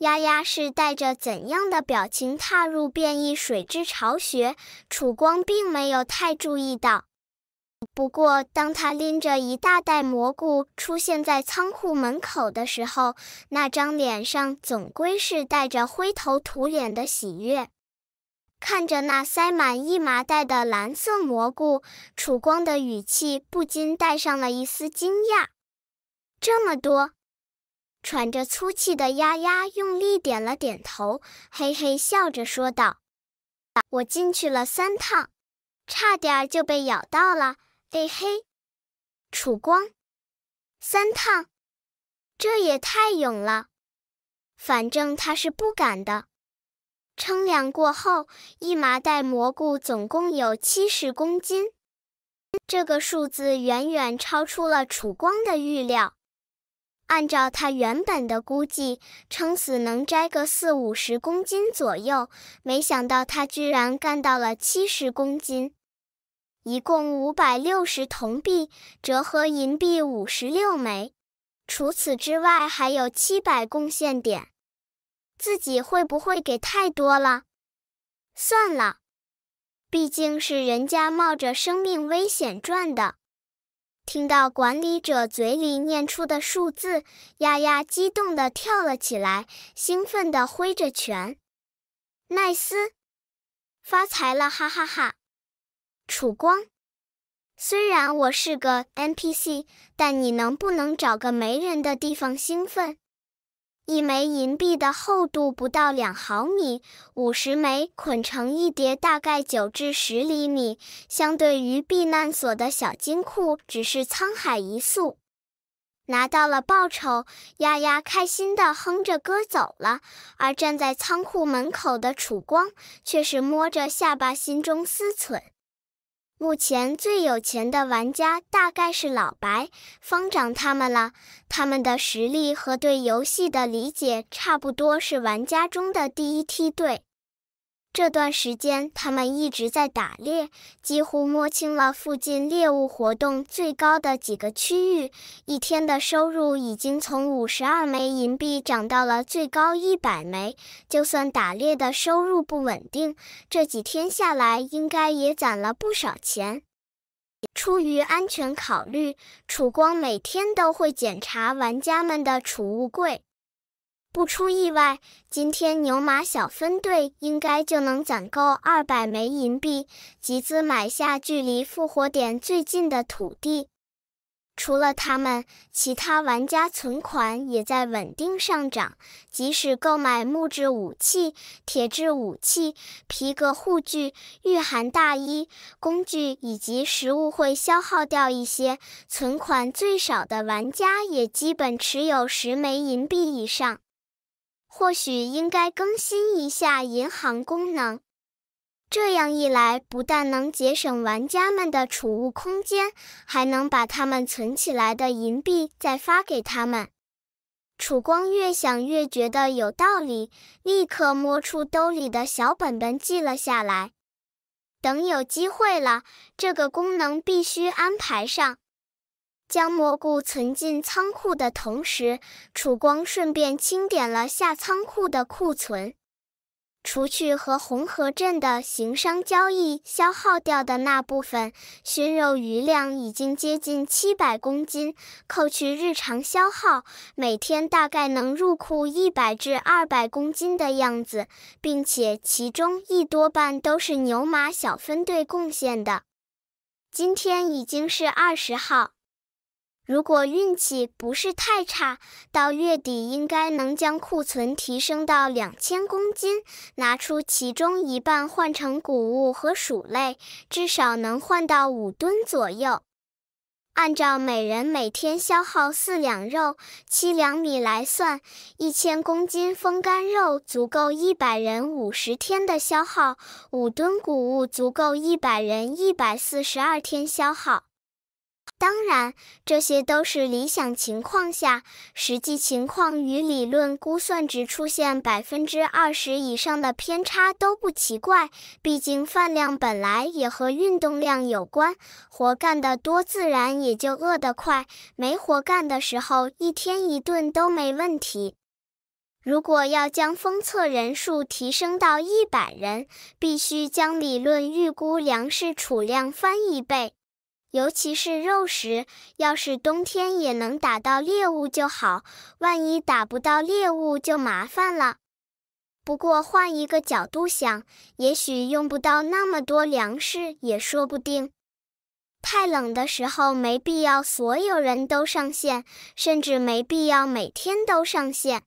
丫丫是带着怎样的表情踏入变异水之巢穴？楚光并没有太注意到。不过，当他拎着一大袋蘑菇出现在仓库门口的时候，那张脸上总归是带着灰头土脸的喜悦。看着那塞满一麻袋的蓝色蘑菇，楚光的语气不禁带上了一丝惊讶：这么多。喘着粗气的丫丫用力点了点头，嘿嘿笑着说道：“我进去了三趟，差点就被咬到了。哎嘿，楚光，三趟，这也太勇了。反正他是不敢的。”称量过后，一麻袋蘑菇总共有七十公斤，这个数字远远超出了楚光的预料。按照他原本的估计，撑死能摘个四五十公斤左右，没想到他居然干到了七十公斤，一共五百六十铜币，折合银币五十六枚。除此之外，还有七百贡献点，自己会不会给太多了？算了，毕竟是人家冒着生命危险赚的。听到管理者嘴里念出的数字，丫丫激动的跳了起来，兴奋的挥着拳。奈斯，发财了，哈哈哈！楚光，虽然我是个 NPC，但你能不能找个没人的地方兴奋？一枚银币的厚度不到两毫米，五十枚捆成一叠，大概九至十厘米。相对于避难所的小金库，只是沧海一粟。拿到了报酬，丫丫开心的哼着歌走了，而站在仓库门口的楚光却是摸着下巴，心中思忖。目前最有钱的玩家大概是老白、方长他们了，他们的实力和对游戏的理解差不多，是玩家中的第一梯队。这段时间，他们一直在打猎，几乎摸清了附近猎物活动最高的几个区域。一天的收入已经从五十二枚银币涨到了最高一百枚。就算打猎的收入不稳定，这几天下来应该也攒了不少钱。出于安全考虑，楚光每天都会检查玩家们的储物柜。不出意外，今天牛马小分队应该就能攒够二百枚银币，集资买下距离复活点最近的土地。除了他们，其他玩家存款也在稳定上涨。即使购买木质武器、铁质武器、皮革护具、御寒大衣、工具以及食物会消耗掉一些存款，最少的玩家也基本持有十枚银币以上。或许应该更新一下银行功能，这样一来，不但能节省玩家们的储物空间，还能把他们存起来的银币再发给他们。楚光越想越觉得有道理，立刻摸出兜里的小本本记了下来。等有机会了，这个功能必须安排上。将蘑菇存进仓库的同时，楚光顺便清点了下仓库的库存。除去和红河镇的行商交易消耗掉的那部分，熏肉余量已经接近七百公斤。扣去日常消耗，每天大概能入库一百至二百公斤的样子，并且其中一多半都是牛马小分队贡献的。今天已经是二十号。如果运气不是太差，到月底应该能将库存提升到两千公斤，拿出其中一半换成谷物和薯类，至少能换到五吨左右。按照每人每天消耗四两肉、七两米来算，一千公斤风干肉足够一百人五十天的消耗，五吨谷物足够一百人一百四十二天消耗。当然，这些都是理想情况下，实际情况与理论估算值出现百分之二十以上的偏差都不奇怪。毕竟饭量本来也和运动量有关，活干的多自然也就饿得快，没活干的时候一天一顿都没问题。如果要将封测人数提升到一百人，必须将理论预估粮食储量翻一倍。尤其是肉食，要是冬天也能打到猎物就好。万一打不到猎物，就麻烦了。不过换一个角度想，也许用不到那么多粮食，也说不定。太冷的时候没必要所有人都上线，甚至没必要每天都上线。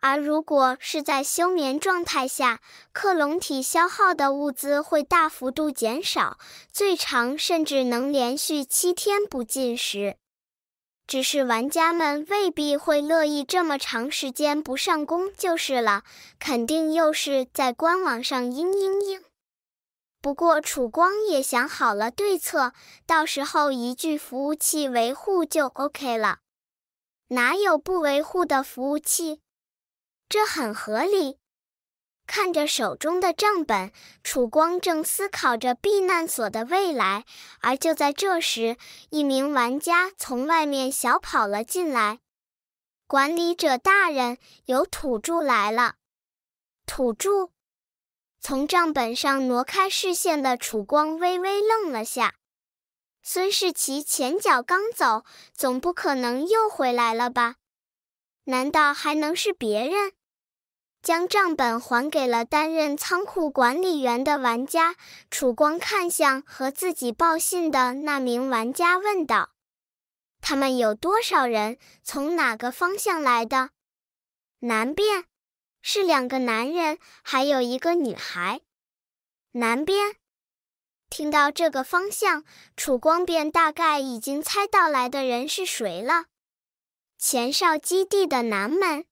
而如果是在休眠状态下，克隆体消耗的物资会大幅度减少，最长甚至能连续七天不进食。只是玩家们未必会乐意这么长时间不上工就是了，肯定又是在官网上嘤嘤嘤。不过楚光也想好了对策，到时候一句服务器维护就 OK 了。哪有不维护的服务器？这很合理。看着手中的账本，楚光正思考着避难所的未来。而就在这时，一名玩家从外面小跑了进来：“管理者大人，有土著来了。”土著？从账本上挪开视线的楚光微微愣了下。孙世奇前脚刚走，总不可能又回来了吧？难道还能是别人？将账本还给了担任仓库管理员的玩家楚光，看向和自己报信的那名玩家，问道：“他们有多少人？从哪个方向来的？”南边，是两个男人，还有一个女孩。南边，听到这个方向，楚光便大概已经猜到来的人是谁了。前哨基地的南门。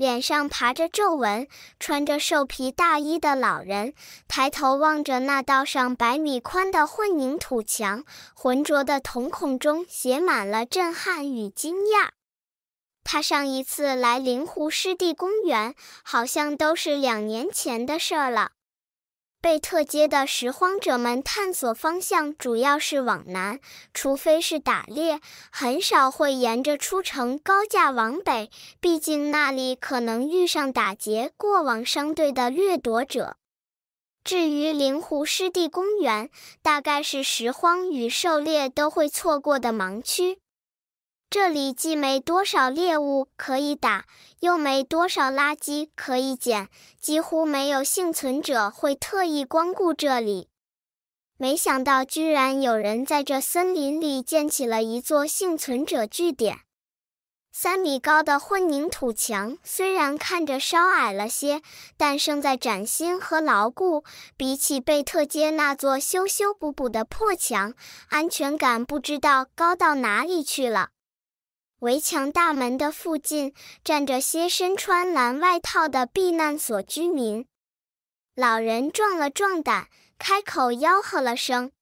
脸上爬着皱纹、穿着兽皮大衣的老人抬头望着那道上百米宽的混凝土墙，浑浊的瞳孔中写满了震撼与惊讶。他上一次来灵湖湿地公园，好像都是两年前的事了。贝特街的拾荒者们探索方向主要是往南，除非是打猎，很少会沿着出城高架往北，毕竟那里可能遇上打劫过往商队的掠夺者。至于灵湖湿地公园，大概是拾荒与狩猎都会错过的盲区。这里既没多少猎物可以打，又没多少垃圾可以捡，几乎没有幸存者会特意光顾这里。没想到，居然有人在这森林里建起了一座幸存者据点。三米高的混凝土墙虽然看着稍矮了些，但胜在崭新和牢固。比起贝特街那座修修补补的破墙，安全感不知道高到哪里去了。围墙大门的附近站着些身穿蓝外套的避难所居民。老人壮了壮胆，开口吆喝了声：“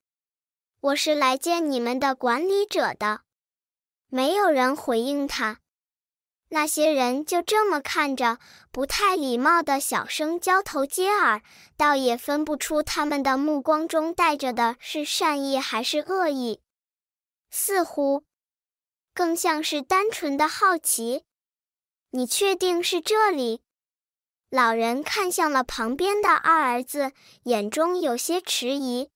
我是来见你们的管理者的。”没有人回应他。那些人就这么看着，不太礼貌的小声交头接耳，倒也分不出他们的目光中带着的是善意还是恶意，似乎。更像是单纯的好奇。你确定是这里？老人看向了旁边的二儿子，眼中有些迟疑。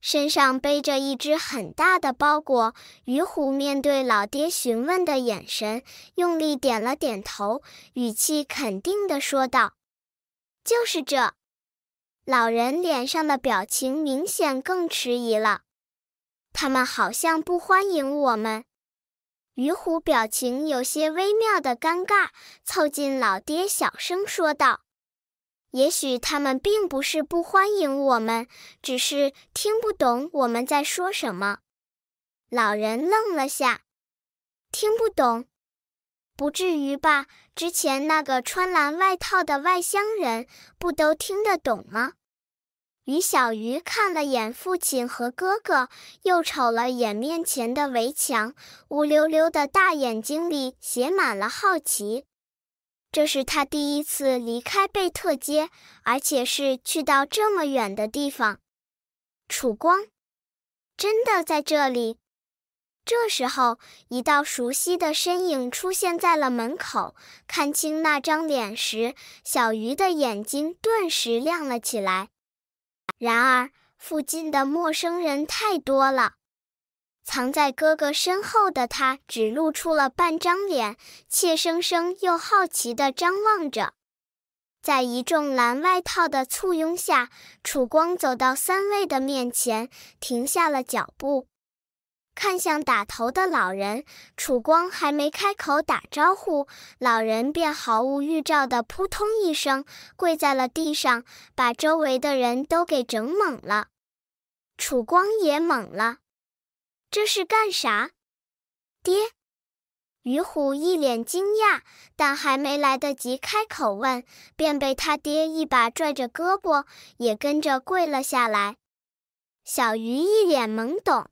身上背着一只很大的包裹。于虎面对老爹询问的眼神，用力点了点头，语气肯定的说道：“就是这。”老人脸上的表情明显更迟疑了。他们好像不欢迎我们。于虎表情有些微妙的尴尬，凑近老爹小声说道：“也许他们并不是不欢迎我们，只是听不懂我们在说什么。”老人愣了下：“听不懂？不至于吧？之前那个穿蓝外套的外乡人不都听得懂吗？”于小鱼看了眼父亲和哥哥，又瞅了眼面前的围墙，乌溜溜的大眼睛里写满了好奇。这是他第一次离开贝特街，而且是去到这么远的地方。曙光，真的在这里。这时候，一道熟悉的身影出现在了门口。看清那张脸时，小鱼的眼睛顿时亮了起来。然而，附近的陌生人太多了。藏在哥哥身后的他，只露出了半张脸，怯生生又好奇地张望着。在一众蓝外套的簇拥下，楚光走到三位的面前，停下了脚步。看向打头的老人，楚光还没开口打招呼，老人便毫无预兆的扑通一声跪在了地上，把周围的人都给整懵了。楚光也懵了，这是干啥？爹？于虎一脸惊讶，但还没来得及开口问，便被他爹一把拽着胳膊，也跟着跪了下来。小鱼一脸懵懂。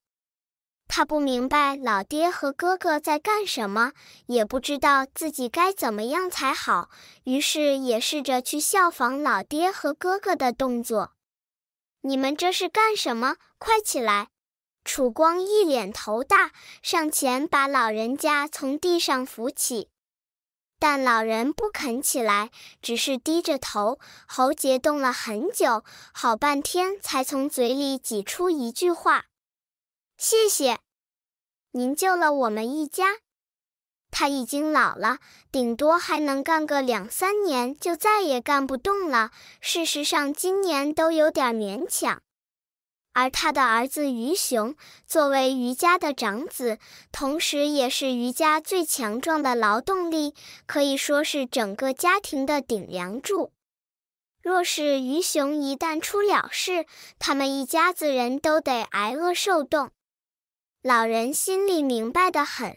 他不明白老爹和哥哥在干什么，也不知道自己该怎么样才好，于是也试着去效仿老爹和哥哥的动作。你们这是干什么？快起来！楚光一脸头大，上前把老人家从地上扶起，但老人不肯起来，只是低着头，喉结动了很久，好半天才从嘴里挤出一句话。谢谢，您救了我们一家。他已经老了，顶多还能干个两三年，就再也干不动了。事实上，今年都有点勉强。而他的儿子于雄，作为于家的长子，同时也是于家最强壮的劳动力，可以说是整个家庭的顶梁柱。若是于雄一旦出了事，他们一家子人都得挨饿受冻。老人心里明白的很，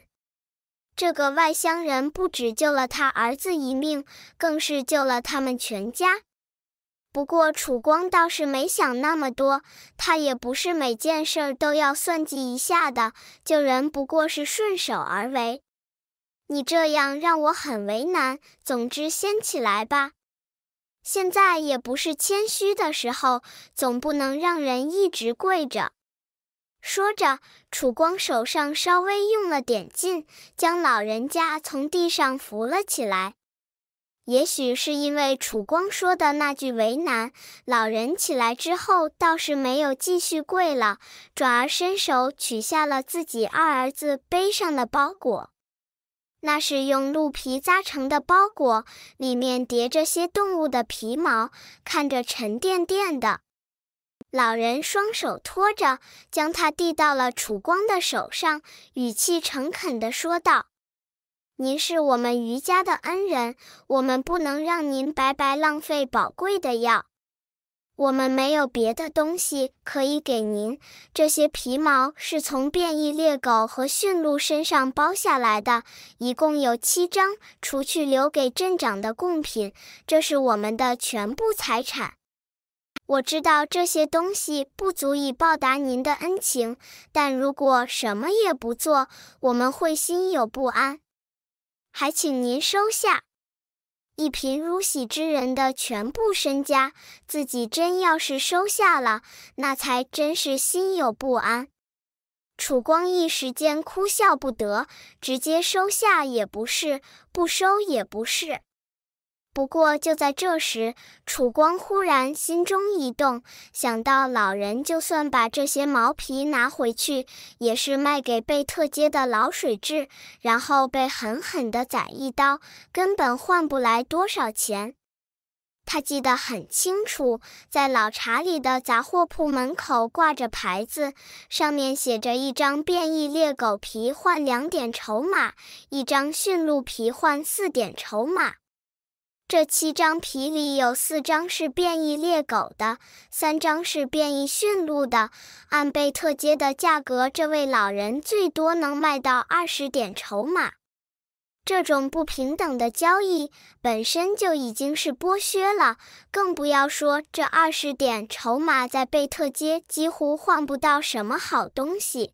这个外乡人不止救了他儿子一命，更是救了他们全家。不过楚光倒是没想那么多，他也不是每件事儿都要算计一下的，救人不过是顺手而为。你这样让我很为难，总之先起来吧。现在也不是谦虚的时候，总不能让人一直跪着。说着，楚光手上稍微用了点劲，将老人家从地上扶了起来。也许是因为楚光说的那句为难，老人起来之后倒是没有继续跪了，转而伸手取下了自己二儿子背上的包裹。那是用鹿皮扎成的包裹，里面叠着些动物的皮毛，看着沉甸甸的。老人双手托着，将它递到了楚光的手上，语气诚恳地说道：“您是我们余家的恩人，我们不能让您白白浪费宝贵的药。我们没有别的东西可以给您，这些皮毛是从变异猎狗和驯鹿身上剥下来的，一共有七张，除去留给镇长的贡品，这是我们的全部财产。”我知道这些东西不足以报答您的恩情，但如果什么也不做，我们会心有不安。还请您收下，一贫如洗之人的全部身家，自己真要是收下了，那才真是心有不安。楚光一时间哭笑不得，直接收下也不是，不收也不是。不过，就在这时，楚光忽然心中一动，想到老人就算把这些毛皮拿回去，也是卖给贝特街的老水蛭，然后被狠狠地宰一刀，根本换不来多少钱。他记得很清楚，在老查理的杂货铺门口挂着牌子，上面写着：一张变异猎狗皮换两点筹码，一张驯鹿皮换四点筹码。这七张皮里有四张是变异猎狗的，三张是变异驯鹿的。按贝特街的价格，这位老人最多能卖到二十点筹码。这种不平等的交易本身就已经是剥削了，更不要说这二十点筹码在贝特街几乎换不到什么好东西。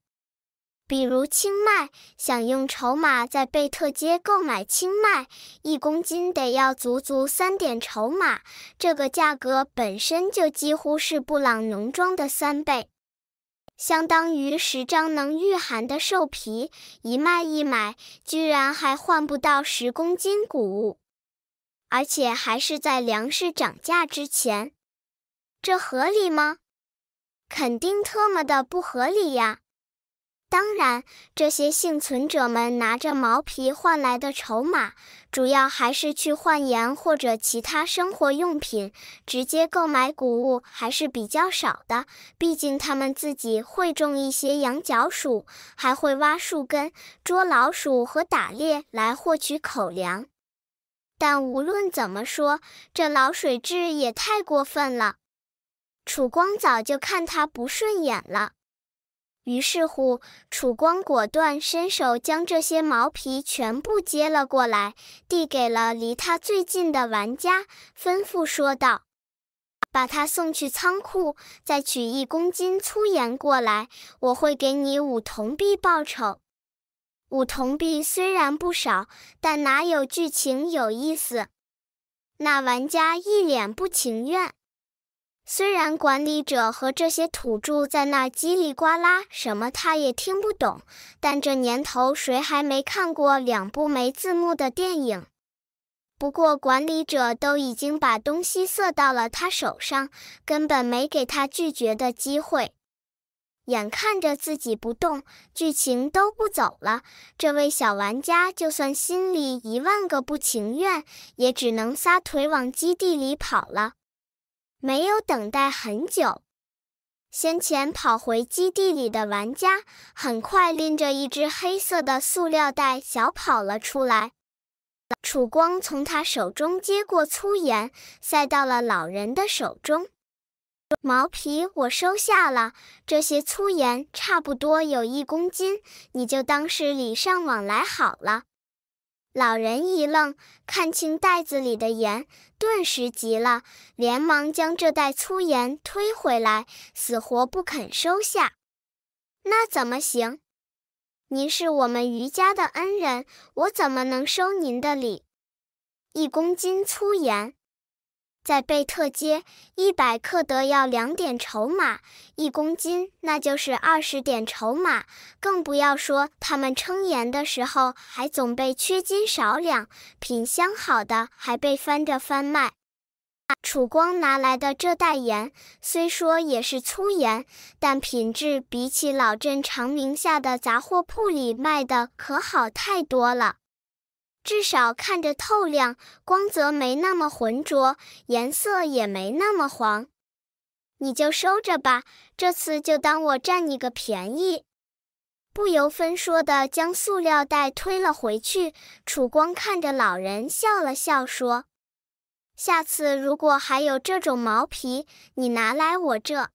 比如清迈，想用筹码在贝特街购买清迈，一公斤得要足足三点筹码。这个价格本身就几乎是布朗农庄的三倍，相当于十张能御寒的兽皮。一卖一买，居然还换不到十公斤谷物，而且还是在粮食涨价之前。这合理吗？肯定特么的不合理呀！当然，这些幸存者们拿着毛皮换来的筹码，主要还是去换盐或者其他生活用品，直接购买谷物还是比较少的。毕竟他们自己会种一些羊角薯，还会挖树根、捉老鼠和打猎来获取口粮。但无论怎么说，这老水蛭也太过分了。楚光早就看他不顺眼了。于是乎，楚光果断伸手将这些毛皮全部接了过来，递给了离他最近的玩家，吩咐说道：“把他送去仓库，再取一公斤粗盐过来，我会给你五铜币报酬。”五铜币虽然不少，但哪有剧情有意思？那玩家一脸不情愿。虽然管理者和这些土著在那叽里呱啦，什么他也听不懂，但这年头谁还没看过两部没字幕的电影？不过管理者都已经把东西塞到了他手上，根本没给他拒绝的机会。眼看着自己不动，剧情都不走了，这位小玩家就算心里一万个不情愿，也只能撒腿往基地里跑了。没有等待很久，先前跑回基地里的玩家很快拎着一只黑色的塑料袋小跑了出来。楚光从他手中接过粗盐，塞到了老人的手中：“毛皮我收下了，这些粗盐差不多有一公斤，你就当是礼尚往来好了。”老人一愣，看清袋子里的盐，顿时急了，连忙将这袋粗盐推回来，死活不肯收下。那怎么行？您是我们余家的恩人，我怎么能收您的礼？一公斤粗盐。在贝特街，一百克得要两点筹码，一公斤那就是二十点筹码。更不要说他们称盐的时候还总被缺斤少两，品相好的还被翻着翻卖。楚光拿来的这袋盐虽说也是粗盐，但品质比起老镇长宁下的杂货铺里卖的可好太多了。至少看着透亮，光泽没那么浑浊，颜色也没那么黄，你就收着吧。这次就当我占你个便宜。不由分说的将塑料袋推了回去。楚光看着老人笑了笑，说：“下次如果还有这种毛皮，你拿来我这，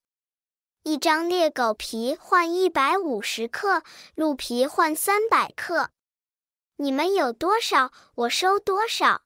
一张猎狗皮换一百五十克，鹿皮换三百克。”你们有多少，我收多少。